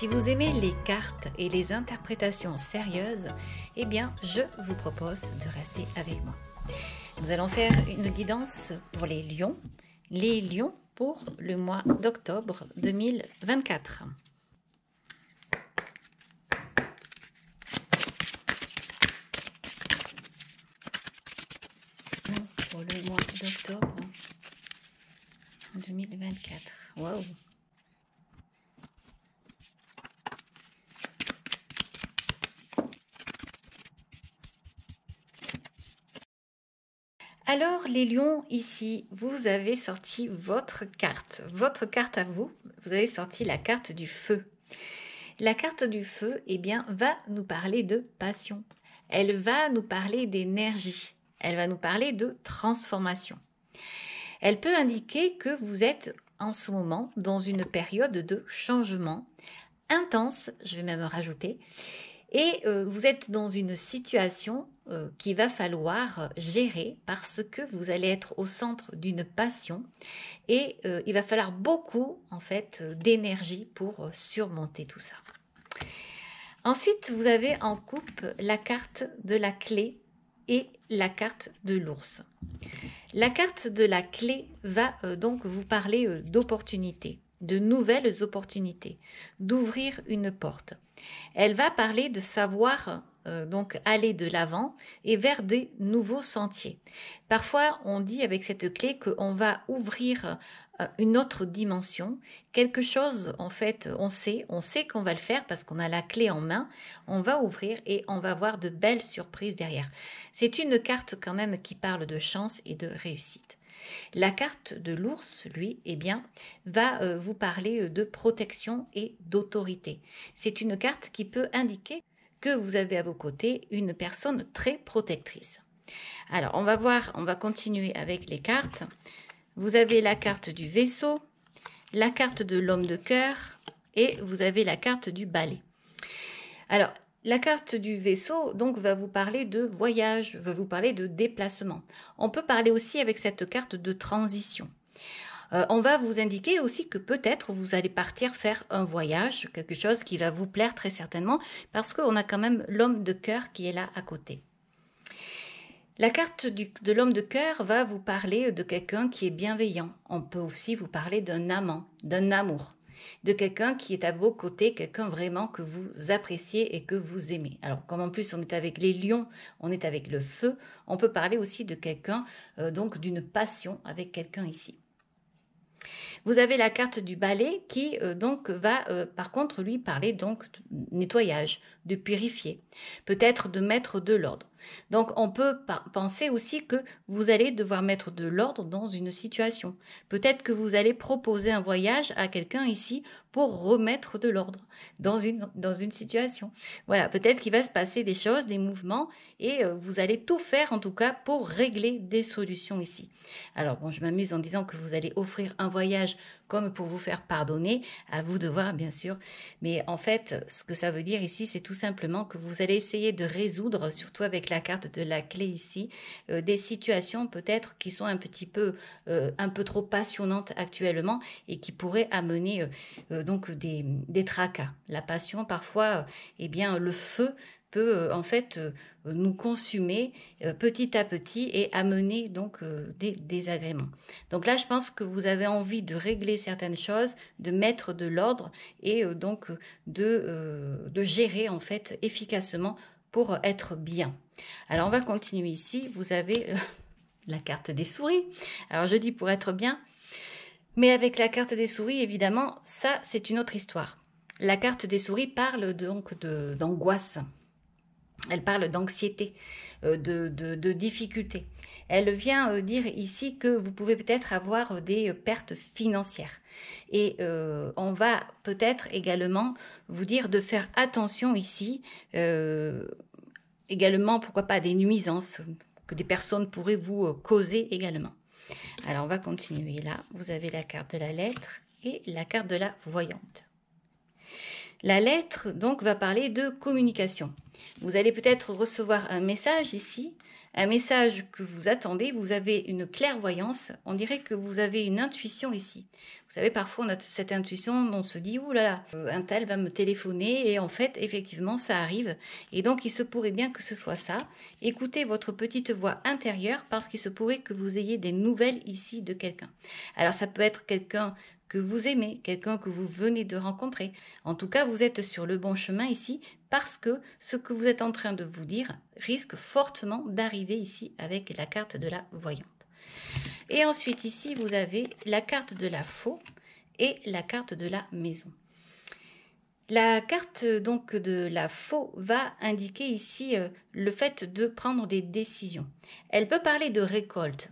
Si vous aimez les cartes et les interprétations sérieuses, eh bien, je vous propose de rester avec moi. Nous allons faire une guidance pour les lions, les lions pour le mois d'octobre 2024. Pour le mois d'octobre 2024. Waouh Alors les lions, ici, vous avez sorti votre carte, votre carte à vous, vous avez sorti la carte du feu. La carte du feu, eh bien, va nous parler de passion. Elle va nous parler d'énergie. Elle va nous parler de transformation. Elle peut indiquer que vous êtes en ce moment dans une période de changement intense, je vais même rajouter, et euh, vous êtes dans une situation qui euh, qu'il va falloir gérer parce que vous allez être au centre d'une passion et euh, il va falloir beaucoup en fait d'énergie pour surmonter tout ça. Ensuite, vous avez en coupe la carte de la clé et la carte de l'ours. La carte de la clé va donc vous parler d'opportunités, de nouvelles opportunités, d'ouvrir une porte. Elle va parler de savoir euh, donc aller de l'avant et vers des nouveaux sentiers. Parfois, on dit avec cette clé qu'on va ouvrir euh, une autre dimension, quelque chose en fait, on sait, on sait qu'on va le faire parce qu'on a la clé en main, on va ouvrir et on va voir de belles surprises derrière. C'est une carte quand même qui parle de chance et de réussite. La carte de l'ours, lui, eh bien, va euh, vous parler euh, de protection et d'autorité. C'est une carte qui peut indiquer que vous avez à vos côtés une personne très protectrice. Alors, on va voir, on va continuer avec les cartes. Vous avez la carte du vaisseau, la carte de l'homme de cœur et vous avez la carte du balai. Alors, la carte du vaisseau donc va vous parler de voyage, va vous parler de déplacement. On peut parler aussi avec cette carte de transition. Euh, on va vous indiquer aussi que peut-être vous allez partir faire un voyage, quelque chose qui va vous plaire très certainement, parce qu'on a quand même l'homme de cœur qui est là à côté. La carte de l'homme de cœur va vous parler de quelqu'un qui est bienveillant. On peut aussi vous parler d'un amant, d'un amour de quelqu'un qui est à vos côtés, quelqu'un vraiment que vous appréciez et que vous aimez. Alors, comme en plus on est avec les lions, on est avec le feu, on peut parler aussi de quelqu'un, euh, donc d'une passion avec quelqu'un ici. Vous avez la carte du balai qui euh, donc va euh, par contre lui parler donc de nettoyage, de purifier, peut-être de mettre de l'ordre. Donc on peut penser aussi que vous allez devoir mettre de l'ordre dans une situation. Peut-être que vous allez proposer un voyage à quelqu'un ici pour remettre de l'ordre dans une, dans une situation. Voilà, peut-être qu'il va se passer des choses, des mouvements, et euh, vous allez tout faire en tout cas pour régler des solutions ici. Alors bon, je m'amuse en disant que vous allez offrir un voyage comme pour vous faire pardonner, à vous de voir bien sûr. Mais en fait, ce que ça veut dire ici, c'est tout simplement que vous allez essayer de résoudre, surtout avec la carte de la clé ici, euh, des situations peut-être qui sont un petit peu, euh, un peu trop passionnantes actuellement et qui pourraient amener euh, donc des, des, tracas. La passion, parfois, eh bien, le feu peut euh, en fait euh, nous consumer euh, petit à petit et amener donc des désagréments. Donc là, je pense que vous avez envie de régler certaines choses, de mettre de l'ordre et donc de, de gérer en fait efficacement pour être bien. Alors on va continuer ici. Vous avez la carte des souris. Alors je dis pour être bien, mais avec la carte des souris, évidemment, ça c'est une autre histoire. La carte des souris parle donc d'angoisse. Elle parle d'anxiété, euh, de, difficultés. Elle vient euh, dire ici que vous pouvez peut-être avoir des pertes financières. Et euh, on va peut-être également vous dire de faire attention ici, également, pourquoi pas, des nuisances que des personnes pourraient vous causer également. Alors on va continuer là. Vous avez la carte de la lettre et la carte de la voyante. La lettre, donc, va parler de communication. Vous allez peut-être recevoir un message ici, un message que vous attendez, vous avez une clairvoyance, on dirait que vous avez une intuition ici. Vous savez, parfois on a cette intuition, on se dit, ouh là là, euh, un tel va me téléphoner, et en fait, effectivement, ça arrive. Et donc, il se pourrait bien que ce soit ça. Écoutez votre petite voix intérieure, parce qu'il se pourrait que vous ayez des nouvelles ici de quelqu'un. Alors, ça peut être quelqu'un que vous aimez, quelqu'un que vous venez de rencontrer. En tout cas, vous êtes sur le bon chemin ici parce que ce que vous êtes en train de vous dire risque fortement d'arriver ici avec la carte de la voyante. Et ensuite, ici, vous avez la carte de la faux et la carte de la maison. La carte donc de la faux va indiquer ici euh, le fait de prendre des décisions. Elle peut parler de récolte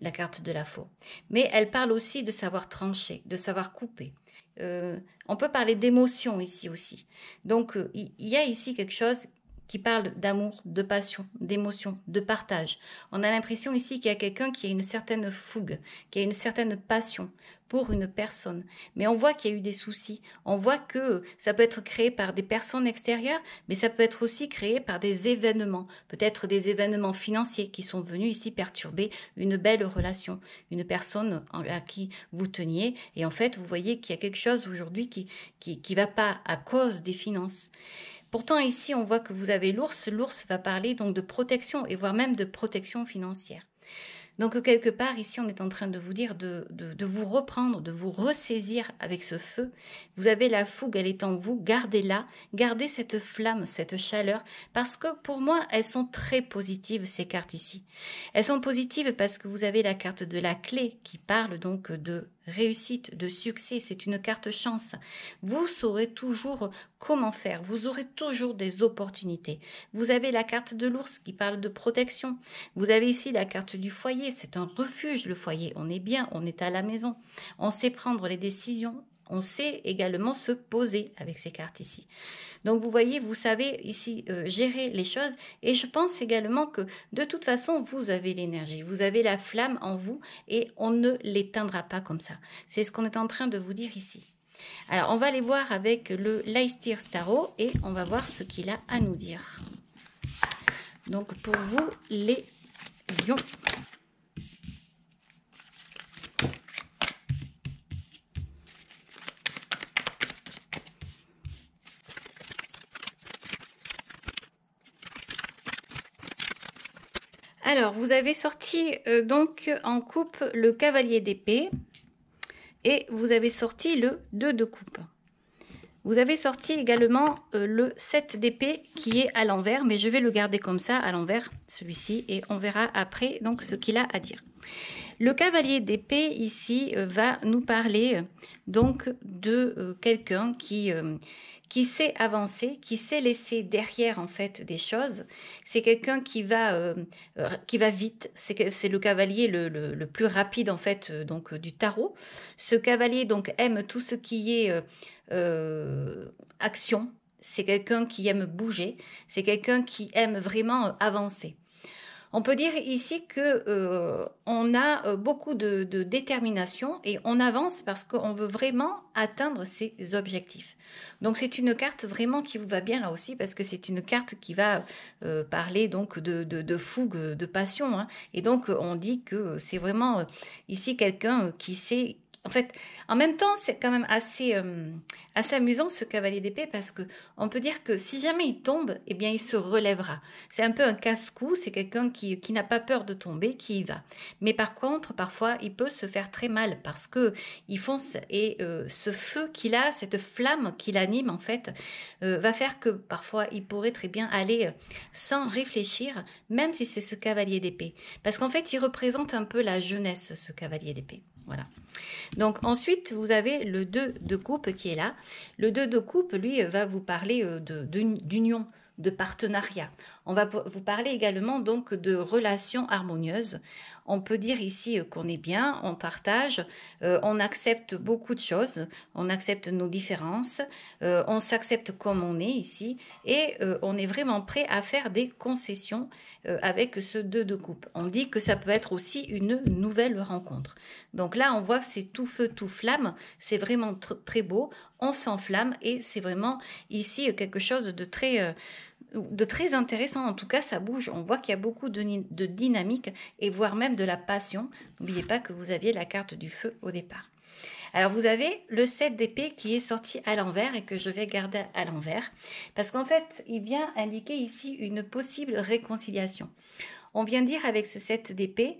la carte de la faux. Mais elle parle aussi de savoir trancher, de savoir couper. Euh, on peut parler d'émotion ici aussi. Donc euh, il y a ici quelque chose qui parle d'amour, de passion, d'émotion, de partage. On a l'impression ici qu'il y a quelqu'un qui a une certaine fougue, qui a une certaine passion pour une personne. Mais on voit qu'il y a eu des soucis. On voit que ça peut être créé par des personnes extérieures, mais ça peut être aussi créé par des événements, peut-être des événements financiers qui sont venus ici perturber une belle relation, une personne à qui vous teniez. Et en fait, vous voyez qu'il y a quelque chose aujourd'hui qui, qui, va pas à cause des finances. Pourtant, ici, on voit que vous avez l'ours. L'ours va parler donc de protection et voire même de protection financière. Donc, quelque part, ici, on est en train de vous dire de, vous reprendre, de vous ressaisir avec ce feu. Vous avez la fougue, elle est en vous. Gardez-la, gardez cette flamme, cette chaleur, parce que pour moi, elles sont très positives, ces cartes ici. Elles sont positives parce que vous avez la carte de la clé qui parle donc de réussite, de succès, c'est une carte chance. Vous saurez toujours comment faire, vous aurez toujours des opportunités. Vous avez la carte de l'ours qui parle de protection. Vous avez ici la carte du foyer, c'est un refuge le foyer. On est bien, on est à la maison. On sait prendre les décisions on sait également se poser avec ces cartes ici. Donc vous voyez, vous savez ici euh, gérer les choses et je pense également que de toute façon, vous avez l'énergie, vous avez la flamme en vous et on ne l'éteindra pas comme ça. C'est ce qu'on est en train de vous dire ici. Alors on va aller voir avec le Leistir Tarot et on va voir ce qu'il a à nous dire. Donc pour vous les lions, Alors, vous avez sorti euh, donc en coupe le cavalier d'épée et vous avez sorti le 2 de coupe. Vous avez sorti également euh, le 7 d'épée qui est à l'envers, mais je vais le garder comme ça à l'envers, celui-ci, et on verra après donc ce qu'il a à dire. Le cavalier d'épée ici euh, va nous parler donc de quelqu'un qui qui sait avancer, qui sait laisser derrière en fait des choses. C'est quelqu'un qui va euh, qui va vite. C'est le cavalier le, plus rapide en fait euh, donc euh, du tarot. Ce cavalier donc aime tout ce qui est action. C'est quelqu'un qui aime bouger. C'est quelqu'un qui aime vraiment avancer. On peut dire ici que euh, on a euh, beaucoup de, détermination et on avance parce qu'on veut vraiment atteindre ses objectifs. Donc c'est une carte vraiment qui vous va bien là aussi parce que c'est une carte qui va euh, parler donc de, fougue, de passion. Hein. Et donc on dit que c'est vraiment ici quelqu'un qui sait en fait, en même temps, c'est quand même assez, euh, assez amusant ce cavalier d'épée parce que on peut dire que si jamais il tombe, eh bien, il se relèvera. C'est un peu un casse-cou, c'est quelqu'un qui, n'a pas peur de tomber, qui y va. Mais par contre, parfois, il peut se faire très mal parce que il fonce et euh, ce feu qu'il a, cette flamme qu'il anime, en fait, euh, va faire que parfois, il pourrait très bien aller sans réfléchir, même si c'est ce cavalier d'épée. Parce qu'en fait, il représente un peu la jeunesse, ce cavalier d'épée. Voilà. Donc ensuite, vous avez le 2 de coupe qui est là. Le 2 de coupe, lui, va vous parler euh, d'union, de, de partenariat. On va vous parler également donc de relations harmonieuses. On peut dire ici euh, qu'on est bien, on partage, euh, on accepte beaucoup de choses, on accepte nos différences, euh, on s'accepte comme on est ici et on est vraiment prêt à faire des concessions avec ce deux de coupe. On dit que ça peut être aussi une nouvelle rencontre. Donc là, on voit que c'est tout feu, tout flamme, c'est vraiment très beau, on s'enflamme et c'est vraiment ici quelque chose de très de très intéressant. En tout cas, ça bouge. On voit qu'il y a beaucoup de, dynamique et voire même de la passion. N'oubliez pas que vous aviez la carte du feu au départ. Alors vous avez le 7 d'épée qui est sorti à l'envers et que je vais garder à l'envers parce qu'en fait, il vient indiquer ici une possible réconciliation. On vient dire avec ce 7 d'épée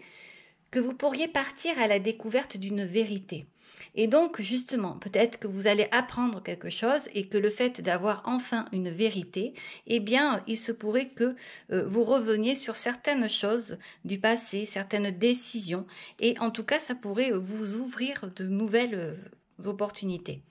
que vous pourriez partir à la découverte d'une vérité. Et donc, justement, peut-être que vous allez apprendre quelque chose et que le fait d'avoir enfin une vérité, eh bien, il se pourrait que euh, vous reveniez sur certaines choses du passé, certaines décisions. Et en tout cas, ça pourrait euh, vous ouvrir de nouvelles euh, opportunités.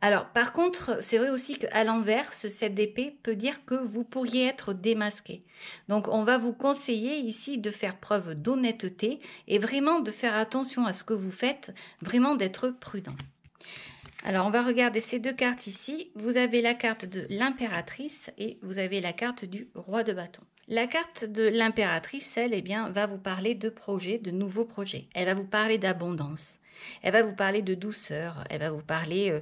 Alors, par contre, c'est vrai aussi qu'à l'envers, ce 7 d'épée peut dire que vous pourriez être démasqué. Donc, on va vous conseiller ici de faire preuve d'honnêteté et vraiment de faire attention à ce que vous faites, vraiment d'être prudent. Alors, on va regarder ces deux cartes ici. Vous avez la carte de l'impératrice et vous avez la carte du roi de bâton. La carte de l'impératrice, elle, eh bien, va vous parler de projets, de nouveaux projets. Elle va vous parler d'abondance. Elle va vous parler de douceur, elle va vous parler euh,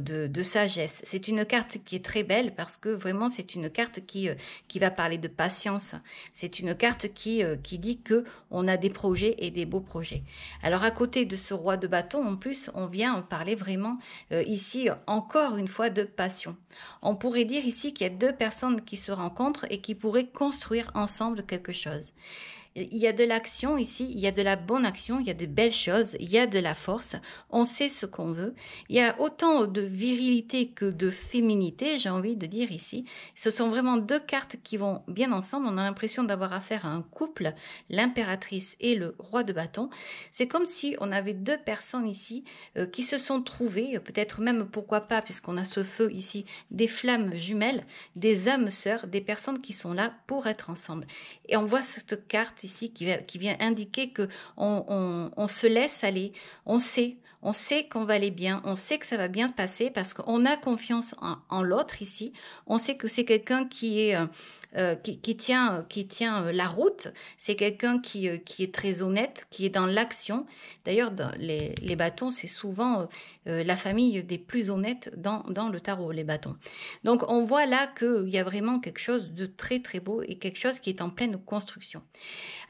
euh, de, sagesse. C'est une carte qui est très belle parce que vraiment c'est une carte qui, euh, qui va parler de patience. C'est une carte qui, qui dit que on a des projets et des beaux projets. Alors à côté de ce roi de bâton, en plus, on vient parler vraiment ici encore une fois de passion. On pourrait dire ici qu'il y a deux personnes qui se rencontrent et qui pourraient construire ensemble quelque chose. Il y a de l'action ici, il y a de la bonne action, il y a des belles choses, il y a de la force, on sait ce qu'on veut. Il y a autant de virilité que de féminité, j'ai envie de dire ici. Ce sont vraiment deux cartes qui vont bien ensemble. On a l'impression d'avoir affaire à un couple, l'impératrice et le roi de bâton. C'est comme si on avait deux personnes ici euh, qui se sont trouvées, euh, peut-être même pourquoi pas, puisqu'on a ce feu ici, des flammes jumelles, des âmes sœurs, des personnes qui sont là pour être ensemble. Et on voit cette carte ici qui, qui vient indiquer que on, on se laisse aller, on sait, on sait qu'on va aller bien, on sait que ça va bien se passer parce qu'on a confiance en, l'autre ici, on sait que c'est quelqu'un qui est... Euh, euh, qui, tient qui tient euh, la route. C'est quelqu'un qui, est très honnête, qui est dans l'action. D'ailleurs, les, bâtons, c'est souvent la famille des plus honnêtes dans, dans le tarot, les bâtons. Donc, on voit là qu'il y a vraiment quelque chose de très très beau et quelque chose qui est en pleine construction.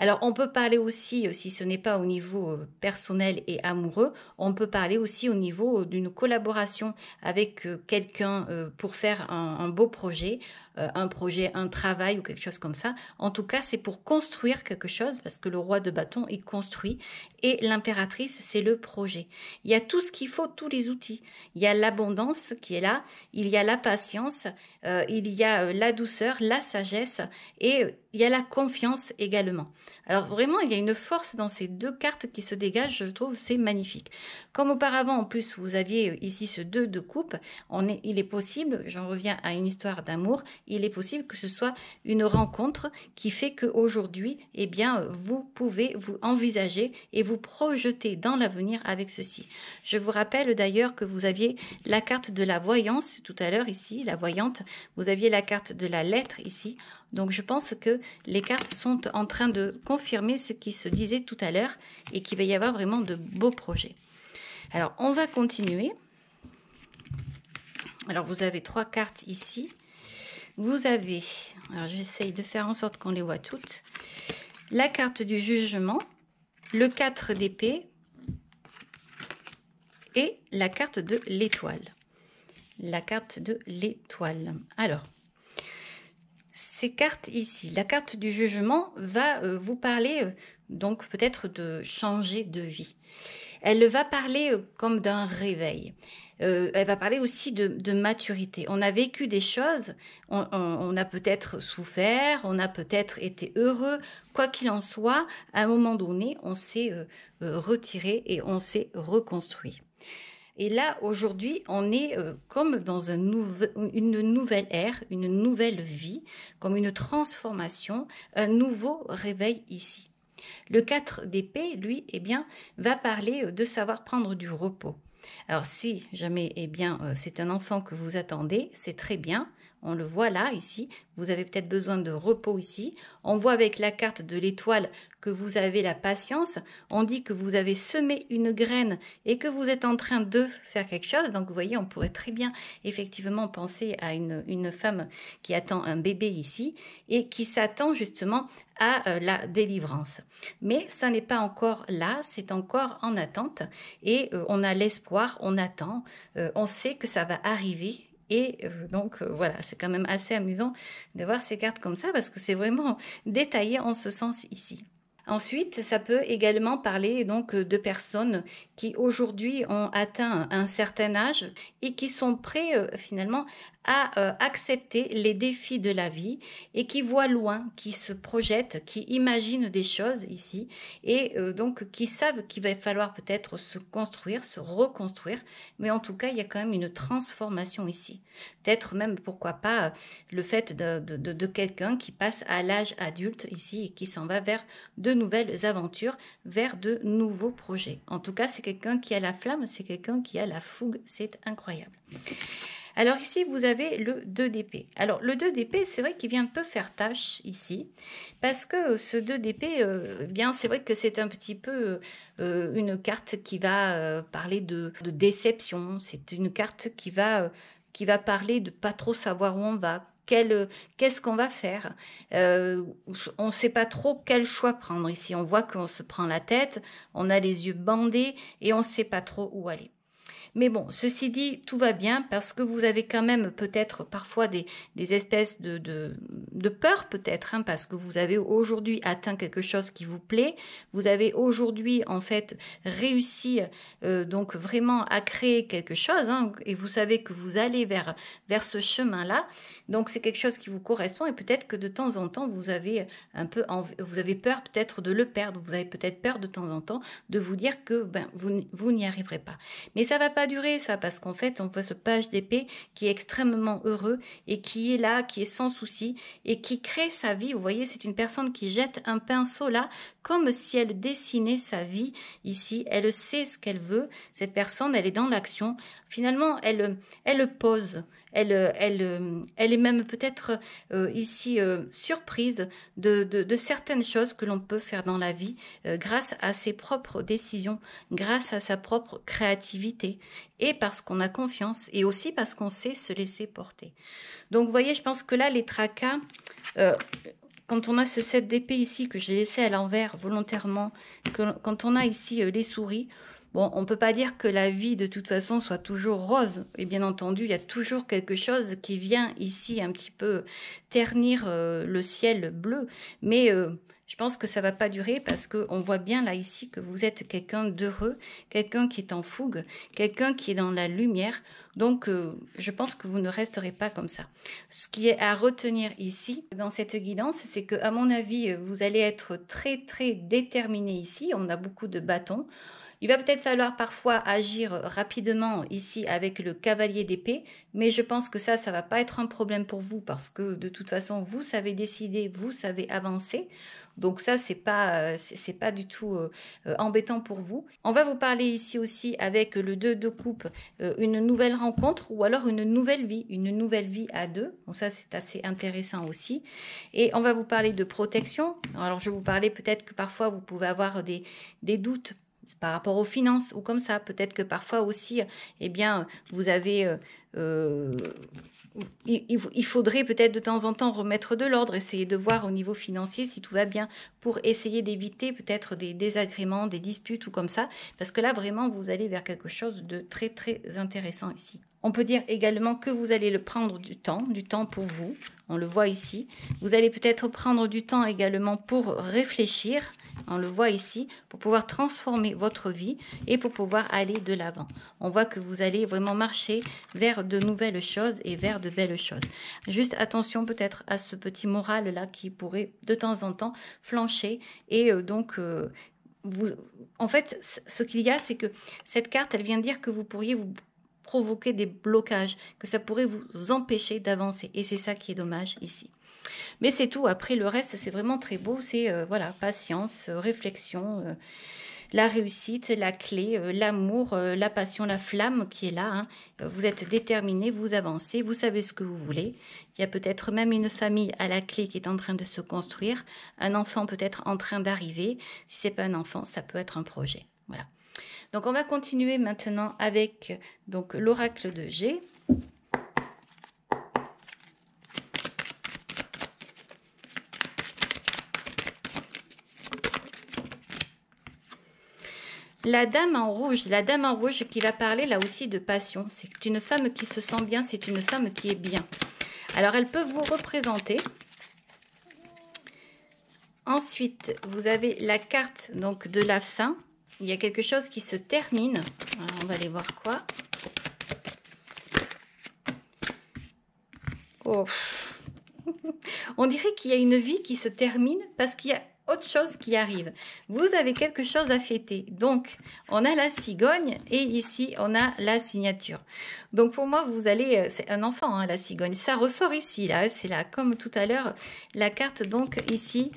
Alors, on peut parler aussi, si ce n'est pas au niveau personnel et amoureux, on peut parler aussi au niveau d'une collaboration avec euh, quelqu'un euh, pour faire un beau projet, euh, un projet, un travail ou quelque chose comme ça. En tout cas, c'est pour construire quelque chose parce que le roi de bâton, il construit et l'impératrice, c'est le projet. Il y a tout ce qu'il faut, tous les outils. Il y a l'abondance qui est là, il y a la patience, euh, il y a euh, la douceur, la sagesse et il y a la confiance également. Alors vraiment, il y a une force dans ces deux cartes qui se dégagent, je trouve, c'est magnifique. Comme auparavant, en plus, vous aviez ici ce 2 de coupe, on il est possible, j'en reviens à une histoire d'amour, il est possible que ce soit une rencontre qui fait qu'aujourd'hui, eh bien, vous pouvez vous envisager et vous projeter dans l'avenir avec ceci. Je vous rappelle d'ailleurs que vous aviez la carte de la voyance tout à l'heure ici, la voyante. Vous aviez la carte de la lettre ici. Donc je pense que les cartes sont en train de confirmer ce qui se disait tout à l'heure et qu'il va y avoir vraiment de beaux projets. Alors on va continuer. Alors vous avez trois cartes ici. Vous avez, alors j'essaye de faire en sorte qu'on les voit toutes, la carte du jugement, le 4 d'épée et la carte de l'étoile. La carte de l'étoile. Alors, ces cartes ici, la carte du jugement va euh, vous parler euh, donc peut-être de changer de vie. Elle va parler euh, comme d'un réveil. Euh, elle va parler aussi de, maturité. On a vécu des choses, on, a peut-être souffert, on a peut-être été heureux. Quoi qu'il en soit, à un moment donné, on s'est euh, euh, retiré et on s'est reconstruit. Et là, aujourd'hui, on est comme dans une nouvelle ère, une nouvelle vie, comme une transformation, un nouveau réveil ici. Le 4 d'épée, lui, eh bien, va parler de savoir prendre du repos. Alors si jamais, eh bien, euh, c'est un enfant que vous attendez, c'est très bien. On le voit là, ici. Vous avez peut-être besoin de repos ici. On voit avec la carte de l'étoile que vous avez la patience. On dit que vous avez semé une graine et que vous êtes en train de faire quelque chose. Donc, vous voyez, on pourrait très bien effectivement penser à une, une femme qui attend un bébé ici et qui s'attend justement à euh, la délivrance. Mais ça n'est pas encore là, c'est encore en attente et euh, on a l'espoir, on attend, euh, on sait que ça va arriver et euh, donc euh, voilà, c'est quand même assez amusant de voir ces cartes comme ça parce que c'est vraiment détaillé en ce sens ici. Ensuite, ça peut également parler donc euh, de personnes qui aujourd'hui ont atteint un certain âge et qui sont prêts euh, finalement à euh, accepter les défis de la vie et qui voient loin, qui se projettent, qui imaginent des choses ici et euh, donc qui savent qu'il va falloir peut-être se construire, se reconstruire, mais en tout cas il y a quand même une transformation ici. Peut-être même pourquoi pas le fait de, de, quelqu'un qui passe à l'âge adulte ici et qui s'en va vers de nouvelles aventures, vers de nouveaux projets. En tout cas c'est quelque quelqu'un qui a la flamme, c'est quelqu'un qui a la fougue, c'est incroyable. Alors ici, vous avez le 2 d'épée. Alors le 2 d'épée, c'est vrai qu'il vient un peu faire tâche ici, parce que ce 2 d'épée, euh, eh bien c'est vrai que c'est un petit peu euh, une carte qui va euh, parler de, de déception, c'est une carte qui va, qui va parler de pas trop savoir où on va, euh, qu'est-ce qu'on va faire euh, On ne sait pas trop quel choix prendre ici. On voit qu'on se prend la tête, on a les yeux bandés et on ne sait pas trop où aller. Mais bon, ceci dit, tout va bien parce que vous avez quand même peut-être parfois des, espèces de, peur peut-être, hein, parce que vous avez aujourd'hui atteint quelque chose qui vous plaît, vous avez aujourd'hui en fait réussi euh, donc vraiment à créer quelque chose, hein, et vous savez que vous allez vers, vers ce chemin-là, donc c'est quelque chose qui vous correspond, et peut-être que de temps en temps, vous avez un peu vous avez peur peut-être de le perdre, vous avez peut-être peur de temps en temps de vous dire que ben, vous, n'y arriverez pas. Mais ça va pas durer ça, parce qu'en fait, on voit ce page d'épée qui est extrêmement heureux et qui est là, qui est sans souci et qui crée sa vie. Vous voyez, c'est une personne qui jette un pinceau là comme si elle dessinait sa vie ici. Elle sait ce qu'elle veut. Cette personne, elle est dans l'action. Finalement, elle, elle pose. Elle, elle, elle est même peut-être euh, ici euh, surprise de, certaines choses que l'on peut faire dans la vie euh, grâce à ses propres décisions, grâce à sa propre créativité et parce qu'on a confiance et aussi parce qu'on sait se laisser porter. Donc, vous voyez, je pense que là, les tracas, quand on a ce set d'épées ici que j'ai laissé à l'envers volontairement, quand on a ici euh, les souris, bon, on ne peut pas dire que la vie de toute façon soit toujours rose. Et bien entendu, il y a toujours quelque chose qui vient ici un petit peu ternir euh, le ciel bleu. Mais euh, je pense que ça va pas durer parce qu'on voit bien là ici que vous êtes quelqu'un d'heureux, quelqu'un qui est en fougue, quelqu'un qui est dans la lumière. Donc, euh, je pense que vous ne resterez pas comme ça. Ce qui est à retenir ici, dans cette guidance, c'est que, à mon avis, vous allez être très, très déterminé ici. On a beaucoup de bâtons. Il va peut-être falloir parfois agir rapidement ici avec le cavalier d'épée, mais je pense que ça, ça va pas être un problème pour vous parce que de toute façon, vous savez décider, vous savez avancer. Donc ça, c'est pas, pas du tout euh, euh, embêtant pour vous. On va vous parler ici aussi avec le 2 de coupe, euh, une nouvelle rencontre ou alors une nouvelle vie, une nouvelle vie à deux. Donc ça, c'est assez intéressant aussi. Et on va vous parler de protection. Alors je vous parlais peut-être que parfois vous pouvez avoir des, des doutes par rapport aux finances ou comme ça. Peut-être que parfois aussi, eh bien, vous avez... Euh, euh, il, faudrait peut-être de temps en temps remettre de l'ordre, essayer de voir au niveau financier si tout va bien pour essayer d'éviter peut-être des désagréments, des disputes ou comme ça, parce que là vraiment vous allez vers quelque chose de très très intéressant ici. On peut dire également que vous allez le prendre du temps, du temps pour vous, on le voit ici. Vous allez peut-être prendre du temps également pour réfléchir, on le voit ici, pour pouvoir transformer votre vie et pour pouvoir aller de l'avant. On voit que vous allez vraiment marcher vers de nouvelles choses et vers de belles choses. Juste attention peut-être à ce petit moral-là qui pourrait de temps en temps flancher et euh, donc euh, vous, en fait, ce qu'il y a, c'est que cette carte, elle vient dire que vous pourriez vous provoquer des blocages, que ça pourrait vous empêcher d'avancer. Et c'est ça qui est dommage ici. Mais c'est tout. Après, le reste, c'est vraiment très beau. C'est euh, voilà, patience, euh, réflexion, euh, la réussite, la clé, l'amour, la passion, la flamme qui est là. Hein. Vous êtes déterminé, vous avancez, vous savez ce que vous voulez. Il y a peut-être même une famille à la clé qui est en train de se construire, un enfant peut-être en train d'arriver. Si c'est pas un enfant, ça peut être un projet. Voilà. Donc on va continuer maintenant avec donc l'oracle de G. La dame en rouge, la dame en rouge qui va parler là aussi de passion. C'est une femme qui se sent bien, c'est une femme qui est bien. Alors elle peut vous représenter. Ensuite, vous avez la carte donc de la fin il y a quelque chose qui se termine. Hein, on va aller voir quoi. Oh. on dirait qu'il y a une vie qui se termine parce qu'il y a autre chose qui arrive. Vous avez quelque chose à fêter. Donc, on a la cigogne et ici, on a la signature. Donc, pour moi, vous allez... Euh, c'est un enfant, hein, la cigogne. Ça ressort ici, là. C'est là, comme tout à l'heure, la carte, donc, ici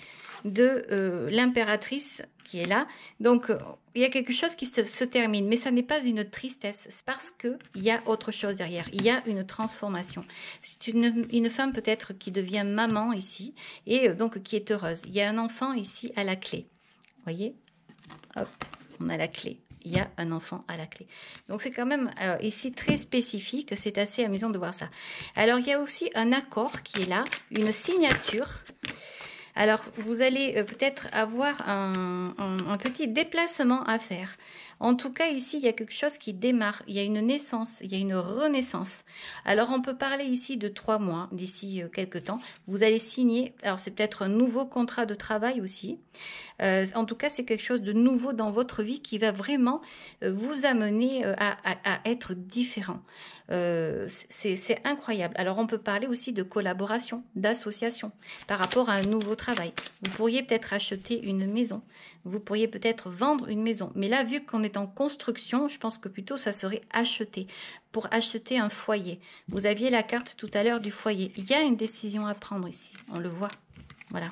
de euh, l'impératrice qui est là. Donc, euh, il y a quelque chose qui se, termine, mais ça n'est pas une tristesse, parce qu'il y a autre chose derrière, il y a une transformation. C'est une, femme peut-être qui devient maman ici, et euh, donc qui est heureuse. Il y a un enfant ici à la clé. Vous Voyez Hop, on a la clé il y a un enfant à la clé. Donc c'est quand même ici très spécifique, c'est assez amusant de voir ça. Alors il y a aussi un accord qui est là, une signature alors, vous allez euh, peut-être avoir un, petit déplacement à faire. En tout cas, ici, il y a quelque chose qui démarre, il y a une naissance, il y a une renaissance. Alors, on peut parler ici de trois mois, d'ici euh, quelques temps. Vous allez signer, alors c'est peut-être un nouveau contrat de travail aussi. Euh, en tout cas, c'est quelque chose de nouveau dans votre vie qui va vraiment euh, vous amener à, être différent. c'est incroyable. Alors, on peut parler aussi de collaboration, d'association par rapport à un nouveau travail. Vous pourriez peut-être acheter une maison, vous pourriez peut-être vendre une maison. Mais là, vu qu'on est en construction, je pense que plutôt ça serait acheter, pour acheter un foyer. Vous aviez la carte tout à l'heure du foyer. Il y a une décision à prendre ici, on le voit. Voilà.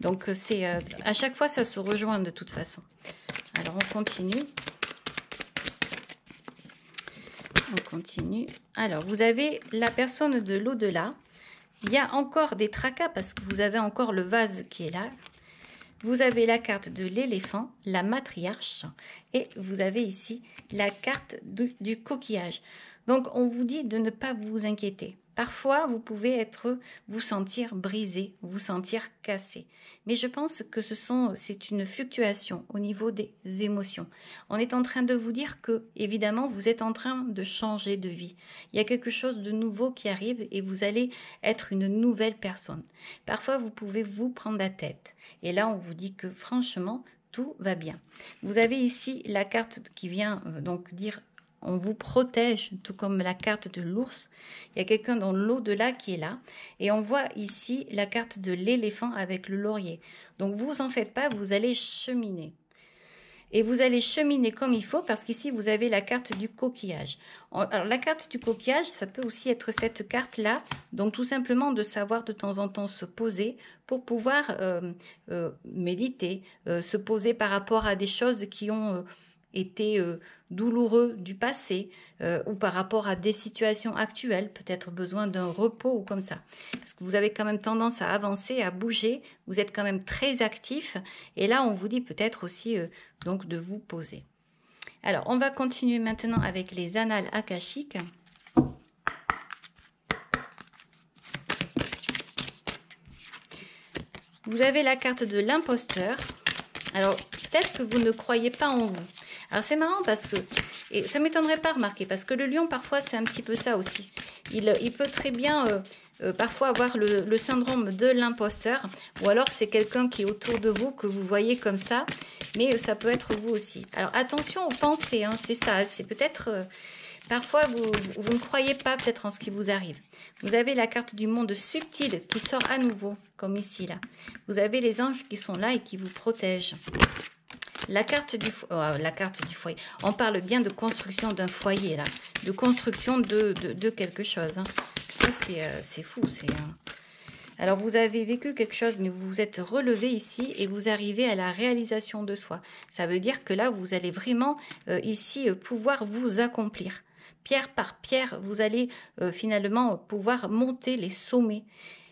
Donc, euh, c'est euh, à chaque fois, ça se rejoint de toute façon. Alors, on continue. On continue. Alors, vous avez la personne de l'au-delà. Il y a encore des tracas parce que vous avez encore le vase qui est là, vous avez la carte de l'éléphant, la matriarche, et vous avez ici la carte du, coquillage. Donc on vous dit de ne pas vous inquiéter. Parfois, vous pouvez être, vous sentir brisé, vous sentir cassé. Mais je pense que ce sont, c'est une fluctuation au niveau des émotions. On est en train de vous dire que, évidemment, vous êtes en train de changer de vie. Il y a quelque chose de nouveau qui arrive et vous allez être une nouvelle personne. Parfois, vous pouvez vous prendre la tête. Et là, on vous dit que, franchement, tout va bien. Vous avez ici la carte qui vient euh, donc dire on vous protège, tout comme la carte de l'ours. Il y a quelqu'un dans l'au-delà qui est là. Et on voit ici la carte de l'éléphant avec le laurier. Donc vous en faites pas, vous allez cheminer. Et vous allez cheminer comme il faut parce qu'ici vous avez la carte du coquillage. Alors la carte du coquillage, ça peut aussi être cette carte-là. Donc tout simplement de savoir de temps en temps se poser pour pouvoir euh, euh, méditer, euh, se poser par rapport à des choses qui ont été euh, douloureux du passé euh, ou par rapport à des situations actuelles, peut-être besoin d'un repos ou comme ça. Parce que vous avez quand même tendance à avancer, à bouger, vous êtes quand même très actif et là on vous dit peut-être aussi euh, donc de vous poser. Alors on va continuer maintenant avec les annales akashiques. Vous avez la carte de l'imposteur. Alors peut-être que vous ne croyez pas en vous alors c'est marrant parce que, et ça m'étonnerait pas remarquer, parce que le lion parfois c'est un petit peu ça aussi. Il, euh, peut très bien euh, euh, parfois avoir le, syndrome de l'imposteur, ou alors c'est quelqu'un qui est autour de vous, que vous voyez comme ça, mais ça peut être vous aussi. Alors attention aux pensées, hein, c'est ça, c'est peut-être... Parfois, vous, vous, ne croyez pas peut-être en ce qui vous arrive. Vous avez la carte du monde subtil qui sort à nouveau, comme ici, là. Vous avez les anges qui sont là et qui vous protègent. La carte du, euh, la carte du foyer. On parle bien de construction d'un foyer, là. De construction de, quelque chose. Hein. Ça, euh, c'est fou. c'est hein. Alors, vous avez vécu quelque chose, mais vous vous êtes relevé ici et vous arrivez à la réalisation de soi. Ça veut dire que là, vous allez vraiment euh, ici pouvoir vous accomplir. Pierre par pierre, vous allez finalement pouvoir monter les sommets.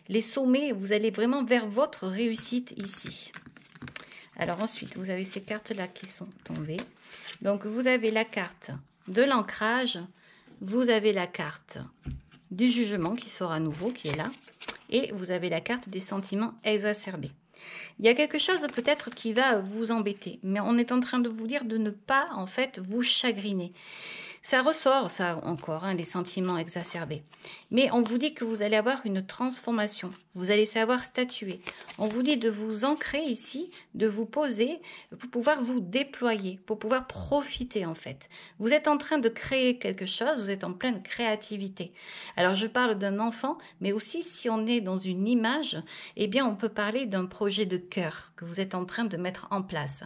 Les sommets, vous allez vraiment vers votre réussite ici. Alors ensuite, vous avez ces cartes-là qui sont tombées. Donc vous avez la carte de l'ancrage, vous avez la carte du jugement qui sort à nouveau, qui est là, et vous avez la carte des sentiments exacerbés. Il y a quelque chose peut-être qui va vous embêter, mais on est en train de vous dire de ne pas en fait vous chagriner. Ça ressort, ça encore, hein, les sentiments exacerbés. Mais on vous dit que vous allez avoir une transformation. Vous allez savoir statuer. On vous dit de vous ancrer ici, de vous poser pour pouvoir vous déployer, pour pouvoir profiter en fait. Vous êtes en train de créer quelque chose, vous êtes en pleine créativité. Alors je parle d'un enfant, mais aussi si on est dans une image, eh bien on peut parler d'un projet de cœur que vous êtes en train de mettre en place.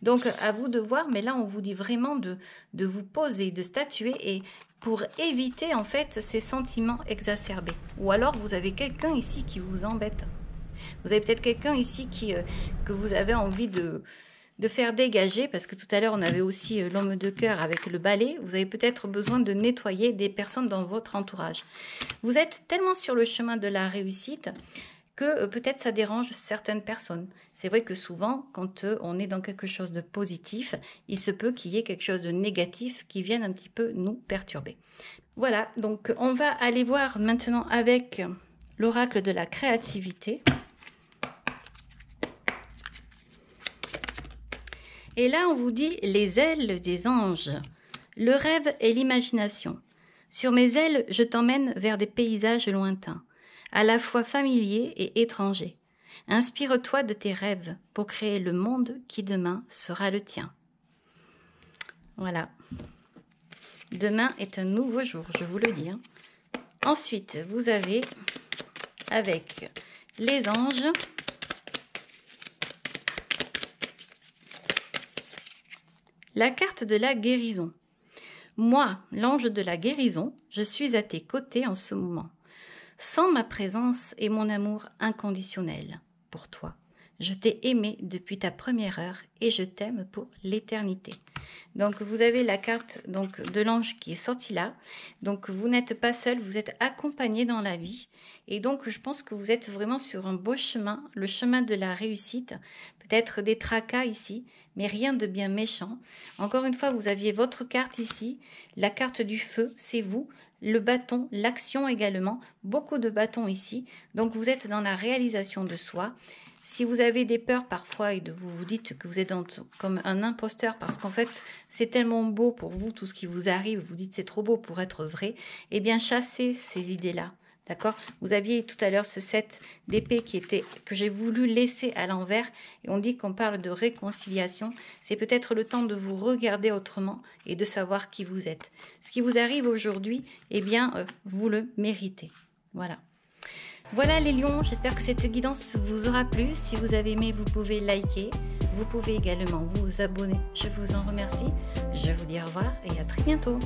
Donc à vous de voir, mais là on vous dit vraiment de, de vous poser, de statuer tuer et pour éviter en fait ces sentiments exacerbés. Ou alors vous avez quelqu'un ici qui vous embête. Vous avez peut-être quelqu'un ici qui, euh, que vous avez envie de, faire dégager, parce que tout à l'heure on avait aussi euh, l'homme de cœur avec le balai, vous avez peut-être besoin de nettoyer des personnes dans votre entourage. Vous êtes tellement sur le chemin de la réussite, euh, peut-être ça dérange certaines personnes. C'est vrai que souvent, quand euh, on est dans quelque chose de positif, il se peut qu'il y ait quelque chose de négatif qui vienne un petit peu nous perturber. Voilà, donc on va aller voir maintenant avec l'oracle de la créativité. Et là, on vous dit les ailes des anges, le rêve et l'imagination. Sur mes ailes, je t'emmène vers des paysages lointains à la fois familier et étranger. Inspire-toi de tes rêves pour créer le monde qui demain sera le tien. Voilà. Demain est un nouveau jour, je vous le dis. Hein. Ensuite, vous avez avec les anges la carte de la guérison. Moi, l'ange de la guérison, je suis à tes côtés en ce moment sans ma présence et mon amour inconditionnel pour toi. Je t'ai aimé depuis ta première heure et je t'aime pour l'éternité. Donc vous avez la carte donc de l'ange qui est sortie là. Donc vous n'êtes pas seul, vous êtes accompagné dans la vie et donc je pense que vous êtes vraiment sur un beau chemin, le chemin de la réussite. Peut-être des tracas ici, mais rien de bien méchant. Encore une fois, vous aviez votre carte ici, la carte du feu, c'est vous, le bâton, l'action également, beaucoup de bâtons ici. Donc vous êtes dans la réalisation de soi si vous avez des peurs parfois et de vous vous dites que vous êtes comme un imposteur parce qu'en fait c'est tellement beau pour vous tout ce qui vous arrive, vous dites c'est trop beau pour être vrai, eh bien chassez ces idées-là. D'accord Vous aviez tout à l'heure ce set d'épée qui était que j'ai voulu laisser à l'envers et on dit qu'on parle de réconciliation, c'est peut-être le temps de vous regarder autrement et de savoir qui vous êtes. Ce qui vous arrive aujourd'hui, eh bien euh, vous le méritez. Voilà. Voilà les lions, j'espère que cette guidance vous aura plu. Si vous avez aimé, vous pouvez liker. Vous pouvez également vous abonner. Je vous en remercie. Je vous dis au revoir et à très bientôt.